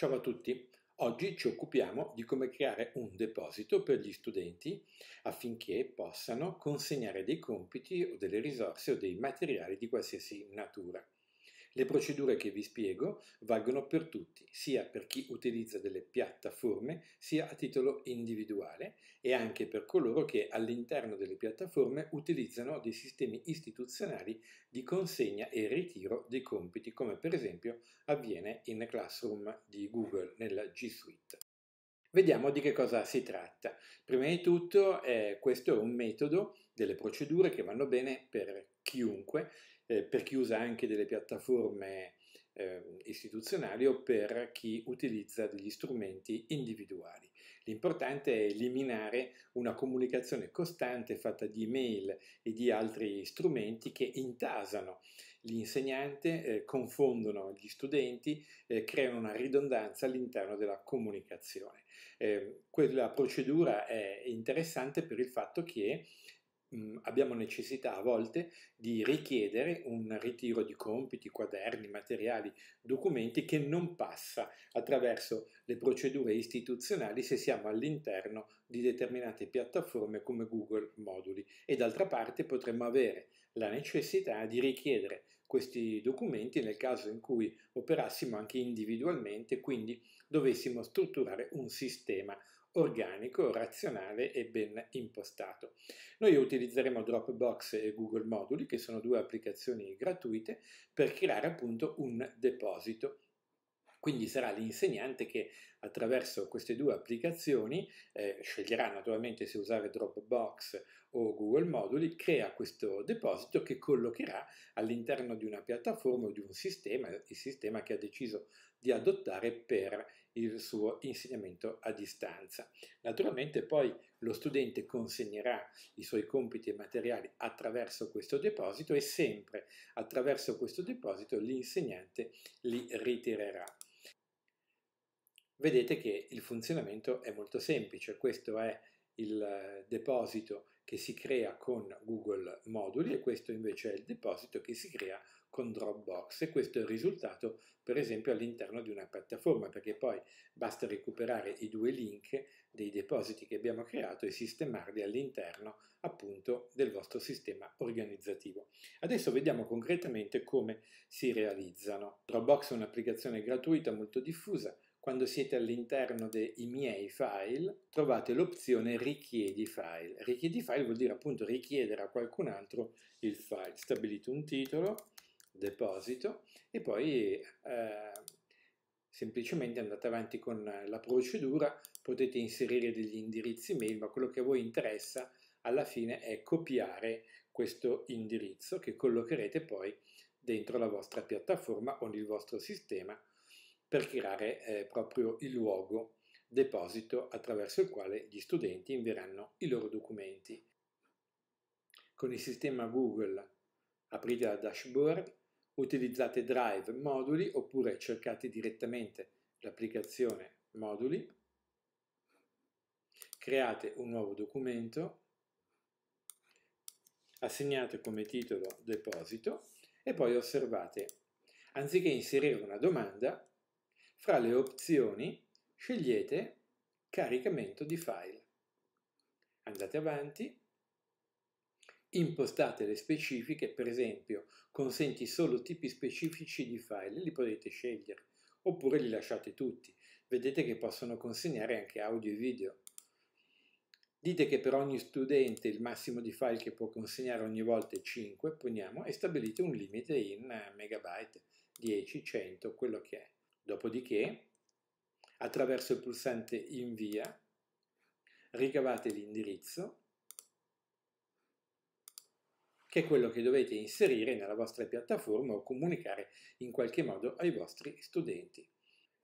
Ciao a tutti! Oggi ci occupiamo di come creare un deposito per gli studenti affinché possano consegnare dei compiti o delle risorse o dei materiali di qualsiasi natura. Le procedure che vi spiego valgono per tutti, sia per chi utilizza delle piattaforme, sia a titolo individuale e anche per coloro che all'interno delle piattaforme utilizzano dei sistemi istituzionali di consegna e ritiro dei compiti, come per esempio avviene in Classroom di Google nella G Suite. Vediamo di che cosa si tratta. Prima di tutto eh, questo è un metodo delle procedure che vanno bene per chiunque eh, per chi usa anche delle piattaforme eh, istituzionali o per chi utilizza degli strumenti individuali. L'importante è eliminare una comunicazione costante fatta di email e di altri strumenti che intasano l'insegnante, eh, confondono gli studenti, eh, creano una ridondanza all'interno della comunicazione. Eh, quella procedura è interessante per il fatto che mh, mm, abbiamo necessità a volte di richiedere un ritiro di compiti, quaderni, materiali, documenti che non passa attraverso le procedure istituzionali se siamo all'interno di determinate piattaforme come Google Moduli e d'altra parte potremmo avere la necessità di richiedere questi documenti nel caso in cui operassimo anche individualmente, quindi dovessimo strutturare un sistema organico, razionale e ben impostato. Noi utilizzeremo Dropbox e Google Moduli, che sono due applicazioni gratuite, per creare appunto un deposito. Quindi sarà l'insegnante che attraverso queste due applicazioni eh, sceglierà naturalmente se usare Dropbox o Google Moduli, crea questo deposito che collocherà all'interno di una piattaforma o di un sistema, il sistema che ha deciso di adottare per il suo insegnamento a distanza. Naturalmente poi lo studente consegnerà i suoi compiti e materiali attraverso questo deposito e sempre attraverso questo deposito l'insegnante li ritirerà. Vedete che il funzionamento è molto semplice, questo è il deposito che si crea con Google Moduli e questo invece è il deposito che si crea con con Dropbox e questo è il risultato per esempio all'interno di una piattaforma perché poi basta recuperare i due link dei depositi che abbiamo creato e sistemarli all'interno appunto del vostro sistema organizzativo. Adesso vediamo concretamente come si realizzano. Dropbox è un'applicazione gratuita molto diffusa quando siete all'interno dei miei file trovate l'opzione richiedi file. Richiedi file vuol dire appunto richiedere a qualcun altro il file. Stabilite un titolo, deposito e poi eh, semplicemente andate avanti con la procedura, potete inserire degli indirizzi mail, ma quello che a voi interessa alla fine è copiare questo indirizzo che collocherete poi dentro la vostra piattaforma o nel vostro sistema per creare eh, proprio il luogo deposito attraverso il quale gli studenti invieranno i loro documenti. Con il sistema Google Aprite la dashboard, utilizzate Drive Moduli oppure cercate direttamente l'applicazione Moduli, create un nuovo documento, assegnate come titolo Deposito e poi osservate, anziché inserire una domanda, fra le opzioni scegliete Caricamento di file. Andate avanti Impostate le specifiche, per esempio, consenti solo tipi specifici di file, li potete scegliere, oppure li lasciate tutti. Vedete che possono consegnare anche audio e video. Dite che per ogni studente il massimo di file che può consegnare ogni volta è 5, poniamo, e stabilite un limite in megabyte, 10, 100, quello che è. Dopodiché, attraverso il pulsante invia, ricavate l'indirizzo che è quello che dovete inserire nella vostra piattaforma o comunicare in qualche modo ai vostri studenti.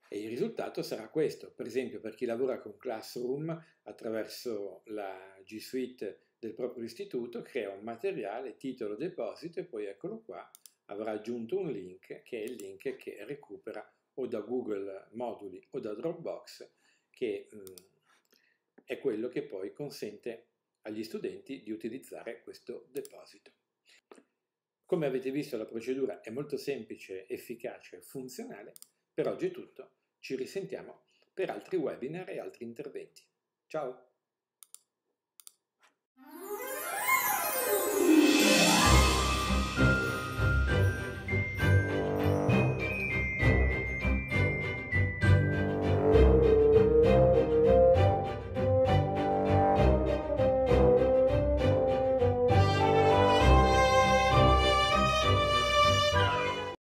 E il risultato sarà questo, per esempio per chi lavora con Classroom attraverso la G Suite del proprio istituto, crea un materiale, titolo deposito e poi eccolo qua, avrà aggiunto un link che è il link che recupera o da Google Moduli o da Dropbox, che mh, mm, è quello che poi consente agli studenti di utilizzare questo deposito. Come avete visto la procedura è molto semplice, efficace e funzionale. Per oggi è tutto, ci risentiamo per altri webinar e altri interventi. Ciao!